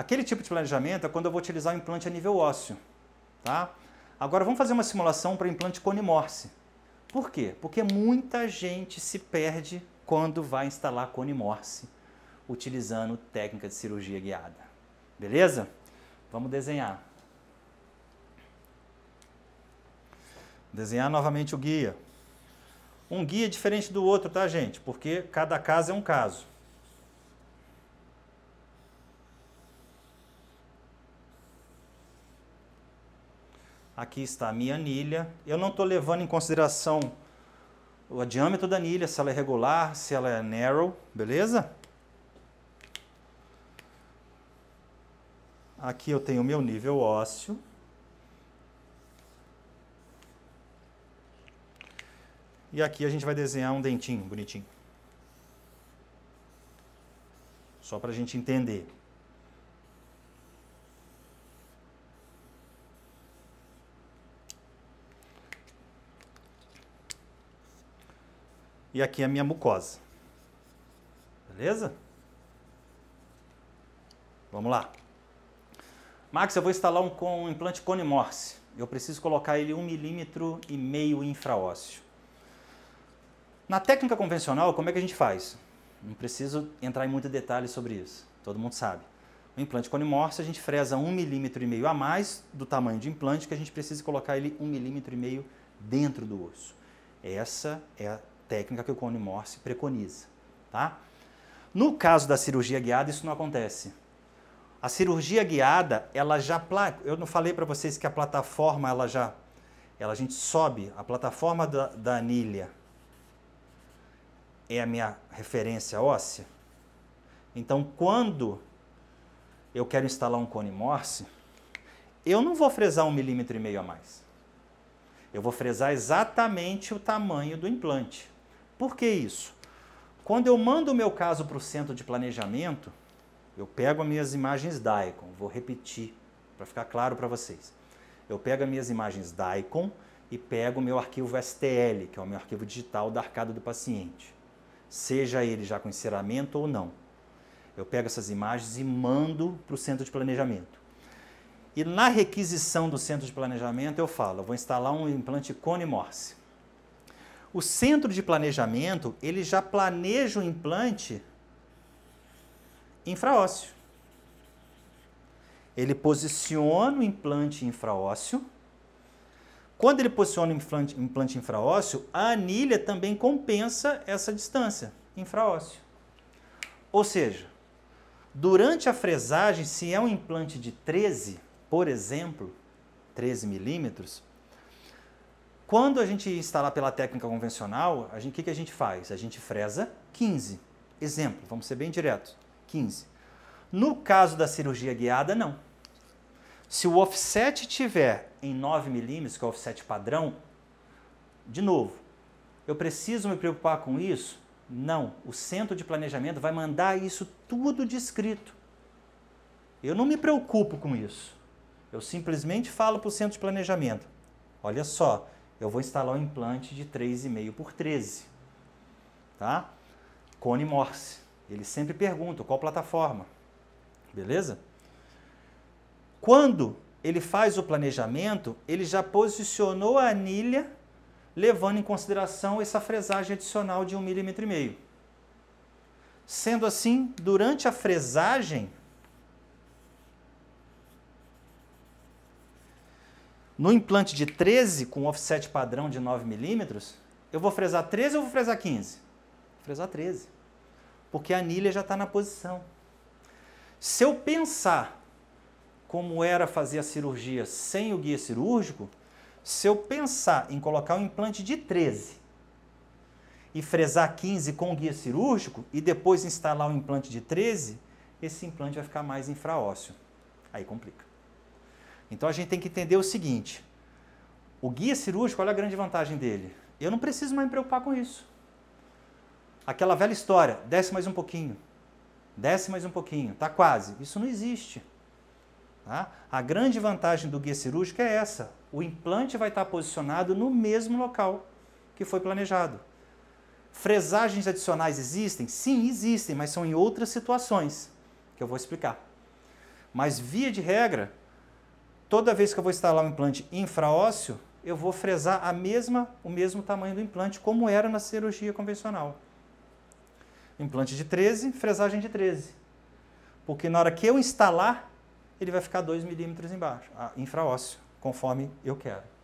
Aquele tipo de planejamento é quando eu vou utilizar o implante a nível ósseo. Tá? Agora vamos fazer uma simulação para implante conimorse. Por quê? Porque muita gente se perde quando vai instalar cone morse utilizando técnica de cirurgia guiada. Beleza? Vamos desenhar. Desenhar novamente o guia. Um guia é diferente do outro, tá, gente? Porque cada caso é um caso. Aqui está a minha anilha. Eu não estou levando em consideração o diâmetro da anilha, se ela é regular, se ela é narrow, beleza? Aqui eu tenho o meu nível ósseo. E aqui a gente vai desenhar um dentinho bonitinho. Só para a gente entender. e aqui é a minha mucosa. Beleza? Vamos lá. Max, eu vou instalar um, um implante cone Morse. Eu preciso colocar ele 1,5 milímetro e meio infraósseo. Na técnica convencional, como é que a gente faz? Não preciso entrar em muito detalhe sobre isso. Todo mundo sabe. O implante cone Morse, a gente freza 1,5 milímetro e meio a mais do tamanho de implante que a gente precisa colocar ele 1,5 milímetro e meio dentro do osso. Essa é a técnica que o Cone Morse preconiza. Tá? No caso da cirurgia guiada, isso não acontece. A cirurgia guiada, ela já. Eu não falei para vocês que a plataforma, ela já. Ela, a gente sobe, a plataforma da, da anilha é a minha referência óssea. Então, quando eu quero instalar um cone Morse, eu não vou fresar um milímetro e meio a mais. Eu vou fresar exatamente o tamanho do implante. Por que isso? Quando eu mando o meu caso para o centro de planejamento, eu pego as minhas imagens DICOM, vou repetir para ficar claro para vocês. Eu pego as minhas imagens DICOM e pego o meu arquivo STL, que é o meu arquivo digital da arcada do paciente, seja ele já com enceramento ou não. Eu pego essas imagens e mando para o centro de planejamento. E na requisição do centro de planejamento eu falo, eu vou instalar um implante Cone Morse. O centro de planejamento, ele já planeja o implante infraósseo. Ele posiciona o implante infraósseo. Quando ele posiciona o implante, implante infraósseo, a anilha também compensa essa distância infraósseo. Ou seja, durante a fresagem, se é um implante de 13, por exemplo, 13 milímetros, quando a gente instalar pela técnica convencional, o que, que a gente faz? A gente fresa 15. Exemplo, vamos ser bem direto, 15. No caso da cirurgia guiada, não. Se o offset tiver em 9 milímetros, que é o offset padrão, de novo, eu preciso me preocupar com isso? Não. O centro de planejamento vai mandar isso tudo descrito. Eu não me preocupo com isso. Eu simplesmente falo para o centro de planejamento: olha só, eu vou instalar um implante de 3,5 por 13. Tá? Cone Morse. Ele sempre pergunta qual plataforma. Beleza? Quando ele faz o planejamento, ele já posicionou a anilha levando em consideração essa fresagem adicional de 1,5 mm. Sendo assim, durante a fresagem, No implante de 13, com offset padrão de 9 milímetros, eu vou fresar 13 ou vou fresar 15? Vou fresar 13. Porque a anilha já está na posição. Se eu pensar como era fazer a cirurgia sem o guia cirúrgico, se eu pensar em colocar um implante de 13 e fresar 15 com o guia cirúrgico e depois instalar um implante de 13, esse implante vai ficar mais infraósseo. Aí complica. Então a gente tem que entender o seguinte: o guia cirúrgico, olha a grande vantagem dele. Eu não preciso mais me preocupar com isso. Aquela velha história, desce mais um pouquinho, desce mais um pouquinho, tá quase. Isso não existe. Tá? A grande vantagem do guia cirúrgico é essa: o implante vai estar posicionado no mesmo local que foi planejado. Fresagens adicionais existem? Sim, existem, mas são em outras situações que eu vou explicar. Mas via de regra, toda vez que eu vou instalar um implante infraósseo, eu vou fresar a mesma, o mesmo tamanho do implante, como era na cirurgia convencional. Implante de 13, fresagem de 13. Porque na hora que eu instalar, ele vai ficar 2 milímetros embaixo, infraósseo, conforme eu quero.